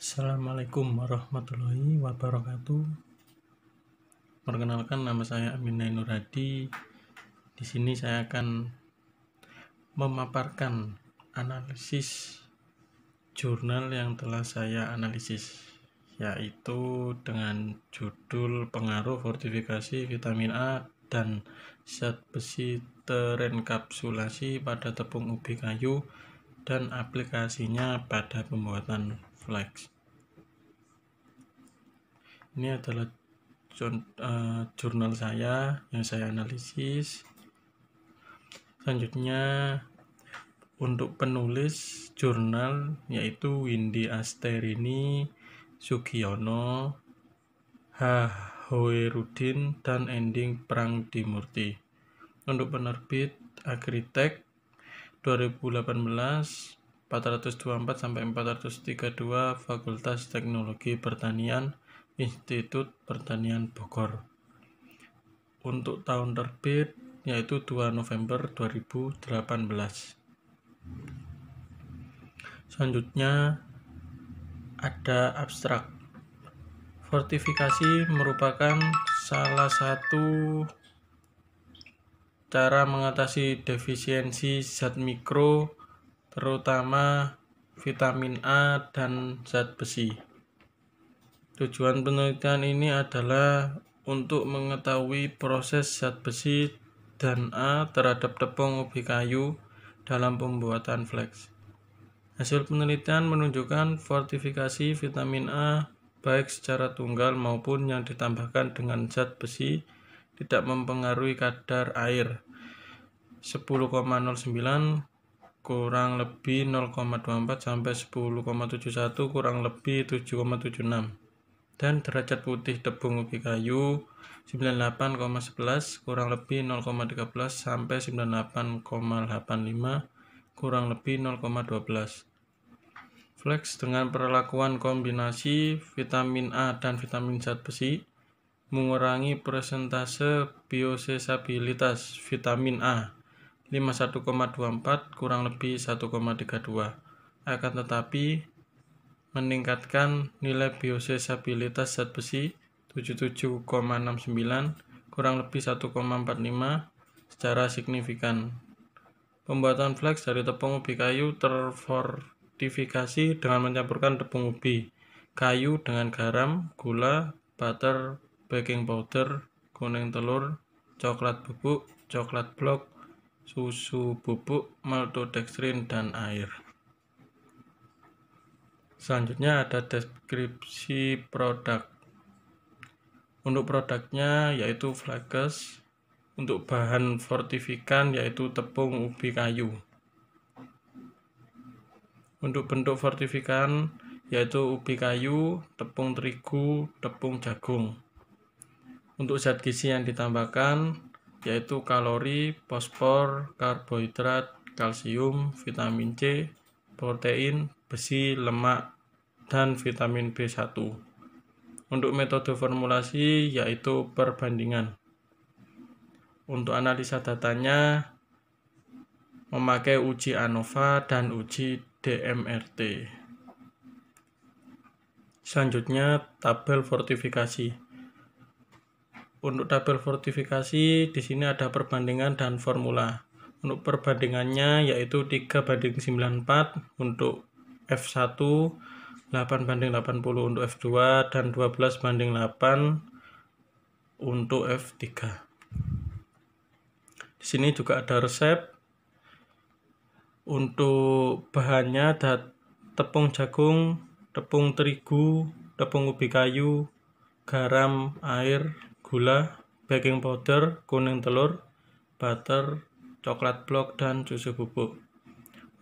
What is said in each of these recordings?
Assalamualaikum warahmatullahi wabarakatuh. Perkenalkan nama saya Amin Nainur Di sini saya akan memaparkan analisis jurnal yang telah saya analisis yaitu dengan judul pengaruh fortifikasi vitamin A dan zat besi terenkapsulasi pada tepung ubi kayu dan aplikasinya pada pembuatan Flex. Ini adalah eh, jurnal saya yang saya analisis. Selanjutnya untuk penulis jurnal yaitu Windy Asterini Sugiono H. Hoerudin dan Ending Perang Dimurti. Untuk penerbit Agritech 2018 424 sampai 432 Fakultas Teknologi Pertanian Institut Pertanian Bogor. Untuk tahun terbit yaitu 2 November 2018. Selanjutnya ada abstrak. Fortifikasi merupakan salah satu cara mengatasi defisiensi zat mikro terutama vitamin A dan zat besi. Tujuan penelitian ini adalah untuk mengetahui proses zat besi dan A terhadap tepung ubi kayu dalam pembuatan flex. Hasil penelitian menunjukkan fortifikasi vitamin A baik secara tunggal maupun yang ditambahkan dengan zat besi tidak mempengaruhi kadar air 10,09 kurang lebih 0,24 sampai 10,71 kurang lebih 7,76 dan derajat putih tebung ubi kayu 98,11 kurang lebih 0,13 sampai 98,85 kurang lebih 0,12 flex dengan perlakuan kombinasi vitamin A dan vitamin zat besi mengurangi persentase biosesabilitas vitamin A 51,24 kurang lebih 1,32 akan tetapi meningkatkan nilai biosesabilitas zat besi 77,69 kurang lebih 1,45 secara signifikan. Pembuatan flex dari tepung ubi kayu terfortifikasi dengan mencampurkan tepung ubi, kayu dengan garam, gula, butter, baking powder, kuning telur, coklat bubuk, coklat blok, susu bubuk, maltodextrin, dan air. Selanjutnya ada deskripsi produk. Untuk produknya yaitu flakes, untuk bahan fortifikan yaitu tepung ubi kayu. Untuk bentuk fortifikan yaitu ubi kayu, tepung terigu, tepung jagung. Untuk zat gizi yang ditambahkan yaitu kalori, fosfor, karbohidrat, kalsium, vitamin C, protein, besi, lemak, dan vitamin B1. Untuk metode formulasi yaitu perbandingan. Untuk analisa datanya memakai uji ANOVA dan uji DMRT. Selanjutnya tabel fortifikasi. Untuk tabel fortifikasi, di sini ada perbandingan dan formula. Untuk perbandingannya yaitu 3 banding 94 untuk F1, 8 banding 80 untuk F2, dan 12 banding 8 untuk F3. Di sini juga ada resep. Untuk bahannya ada tepung jagung, tepung terigu, tepung ubi kayu, garam, air, gula, baking powder, kuning telur, butter, coklat blok, dan susu bubuk.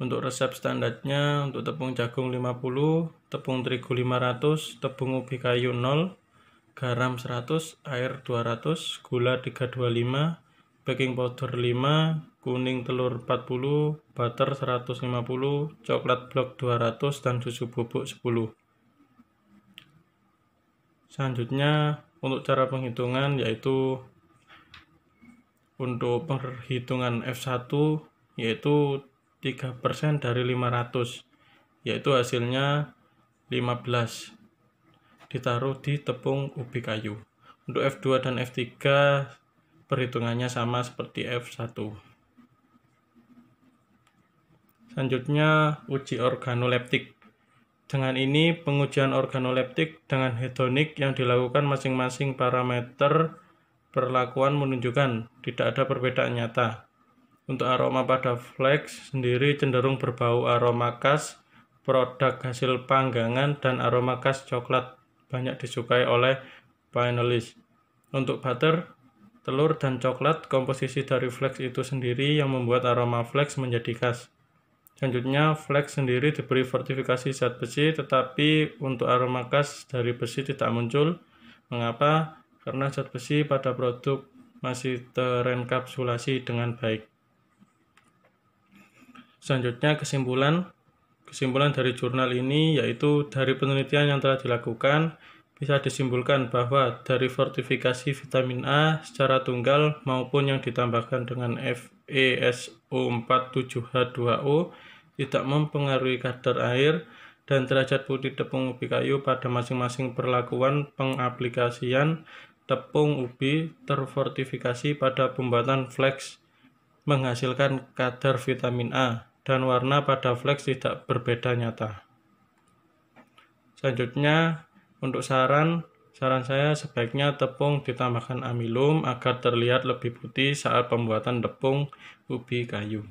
Untuk resep standarnya, untuk tepung jagung 50, tepung terigu 500, tepung ubi kayu 0, garam 100, air 200, gula 325, baking powder 5, kuning telur 40, butter 150, coklat blok 200, dan susu bubuk 10. Selanjutnya, untuk cara penghitungan yaitu untuk perhitungan F1 yaitu 3% dari 500 yaitu hasilnya 15 ditaruh di tepung ubi kayu untuk F2 dan F3 perhitungannya sama seperti F1 selanjutnya uji organoleptik dengan ini, pengujian organoleptik dengan hedonik yang dilakukan masing-masing parameter perlakuan menunjukkan tidak ada perbedaan nyata. Untuk aroma pada flex sendiri cenderung berbau aroma khas produk hasil panggangan dan aroma khas coklat banyak disukai oleh panelis. Untuk butter, telur dan coklat, komposisi dari flex itu sendiri yang membuat aroma flex menjadi khas. Selanjutnya, flex sendiri diberi fortifikasi zat besi, tetapi untuk aroma khas dari besi tidak muncul. Mengapa? Karena zat besi pada produk masih terenkapsulasi dengan baik. Selanjutnya, kesimpulan. Kesimpulan dari jurnal ini yaitu dari penelitian yang telah dilakukan, bisa disimpulkan bahwa dari fortifikasi vitamin A secara tunggal maupun yang ditambahkan dengan FeSO47H2O tidak mempengaruhi kadar air dan derajat putih tepung ubi kayu pada masing-masing perlakuan pengaplikasian tepung ubi terfortifikasi pada pembuatan flex menghasilkan kadar vitamin A dan warna pada flex tidak berbeda nyata. Selanjutnya, untuk saran, saran saya sebaiknya tepung ditambahkan amilum agar terlihat lebih putih saat pembuatan tepung ubi kayu.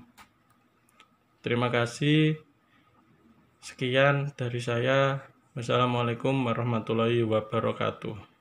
Terima kasih. Sekian dari saya. Wassalamualaikum warahmatullahi wabarakatuh.